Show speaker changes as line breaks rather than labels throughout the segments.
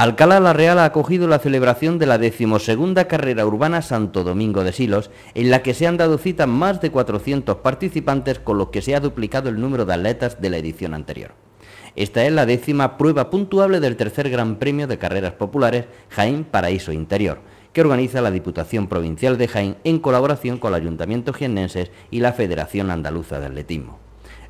Alcalá la Real ha acogido la celebración de la decimosegunda carrera urbana Santo Domingo de Silos, en la que se han dado cita más de 400 participantes, con los que se ha duplicado el número de atletas de la edición anterior. Esta es la décima prueba puntuable del tercer Gran Premio de Carreras Populares Jaén Paraíso Interior, que organiza la Diputación Provincial de Jaén en colaboración con el Ayuntamiento Jiennenses y la Federación Andaluza de Atletismo.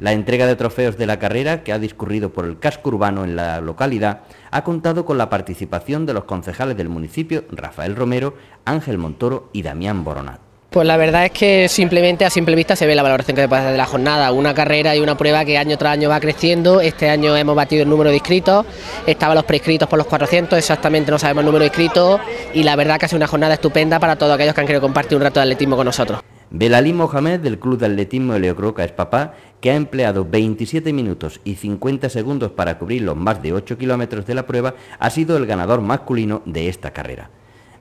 La entrega de trofeos de la carrera, que ha discurrido por el casco urbano en la localidad, ha contado con la participación de los concejales del municipio Rafael Romero, Ángel Montoro y Damián Boronat.
Pues la verdad es que simplemente a simple vista se ve la valoración que se puede hacer de la jornada. Una carrera y una prueba que año tras año va creciendo. Este año hemos batido el número de inscritos. Estaban los prescritos por los 400, exactamente no sabemos el número de inscritos. Y la verdad que ha sido una jornada estupenda para todos aquellos que han querido compartir un rato de atletismo con nosotros.
Belalí Mohamed del Club de Atletismo Eleocroca Espapá, que ha empleado 27 minutos y 50 segundos para cubrir los más de 8 kilómetros de la prueba, ha sido el ganador masculino de esta carrera.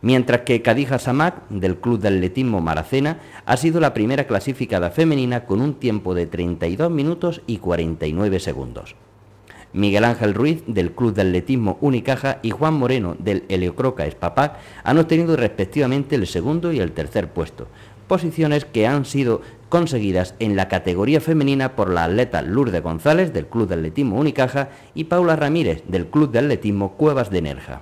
Mientras que Kadija Samak, del Club de Atletismo Maracena, ha sido la primera clasificada femenina con un tiempo de 32 minutos y 49 segundos. Miguel Ángel Ruiz del Club de Atletismo Unicaja y Juan Moreno del Eleocroca Espapá han obtenido respectivamente el segundo y el tercer puesto, posiciones que han sido conseguidas en la categoría femenina por la atleta Lourdes González del Club de Atletismo Unicaja y Paula Ramírez del Club de Atletismo Cuevas de Nerja.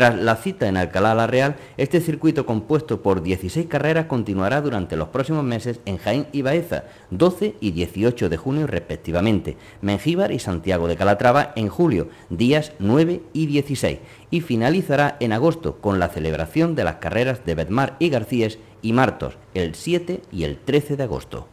Tras la cita en Alcalá la Real, este circuito compuesto por 16 carreras continuará durante los próximos meses en Jaén y Baeza, 12 y 18 de junio respectivamente, Mengíbar y Santiago de Calatrava en julio, días 9 y 16, y finalizará en agosto con la celebración de las carreras de Bedmar y Garcíes y Martos, el 7 y el 13 de agosto.